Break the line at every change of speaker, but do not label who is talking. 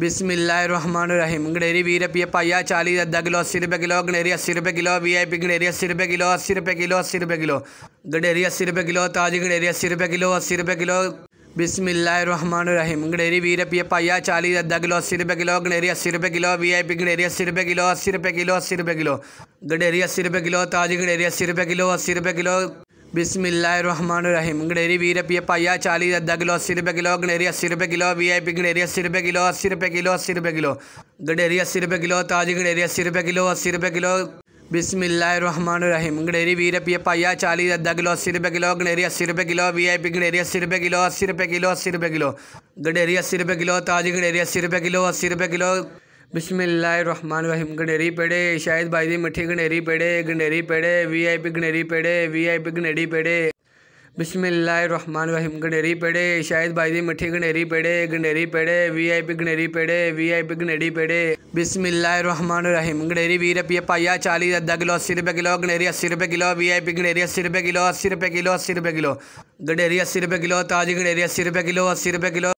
बिसमीम गंडेरी बीस रुपये पाया चालीस अद्धा किलो अस्सी रुपये किलो गंडेरी अस्सी रुपये किलो वी आई पी गंडेरी अस्सी रुपये किलो अस्सी रुपये किलो अस्सी रुपये किलो गंडेरी अस्सी रुपये किलो ताजी गंडेरी अस्सी रुपये किलो अस्सी रुपये किलो बिसमीम गंडेरी बीस रुपये पाया चालीस अद्धा किलो अस्सी रुपये किलो गंडेरी अस्सी रुपये किलो वी आई पी गंडेरी अस्सी रुपये किलो अस्सी रुपये किलो अस्सी रुपये किलो गंडेरी अस्सी रुपये किलो ताजी गंडेरी अस्सी रुपये किलो अस्सी रुपये किलो बिसमीम गणेरी बीस रुपये पाया चालीस अद्धा किलो अस्सी रुपये किलो गणेरी अस्सी रुपये किलो वी आई पी गणेरी अस्सी रुपये किलो अस्सी रुपये किलो अस्सी रुपये किलो गणेरी अस्सी रुपये किलो ताजी गणेरी अस्सी रुपये किलो अस्सी रुपये किलो बिसमीम गणेरी बीस रुपये पाइया चालीस अद्धा किलो अस्सी रुपये किलो गणेरी अस्सी रुपये किलो वी आई पी गणेरी अस्सी रुपये किलो अस्सी रुपये किलो अस्सी रुपये किलो गणेरी अस्सी रुपये किलो ताजी गणेरी अस्सी रुपये किलो अस्सी रुपये किलो रहीम गंडेरी पेड़े शायद भाई दी मिठी गंडेरी पेड़े गंडेरी पेड़े वीआईपी गंडेरी पेड़े वीआईपी गंडेरी पेड़े रहीम गंडेरी पेड़े शायद भाई दी मिठी गंडेरी पेड़े गंडेरी पेड़े वीआईपी गंडेरी पेड़े वीआईपी गंडेरी पेड़े रहीम गंडेरी बीस रुपये पाया चालीस अद्धा किलो अस्सी रुपये किलो गंडेरी अस्सी रुपये किलो वीआईपी गंडेरी अस्सी रुपये किलो अस्सी रुपये किलो अस्सी रुपये किलो गंडेरी अस्सी रुपये किलो ताजी गंडेरी अस्सी रुपये किलो अस्सी रुपये किलो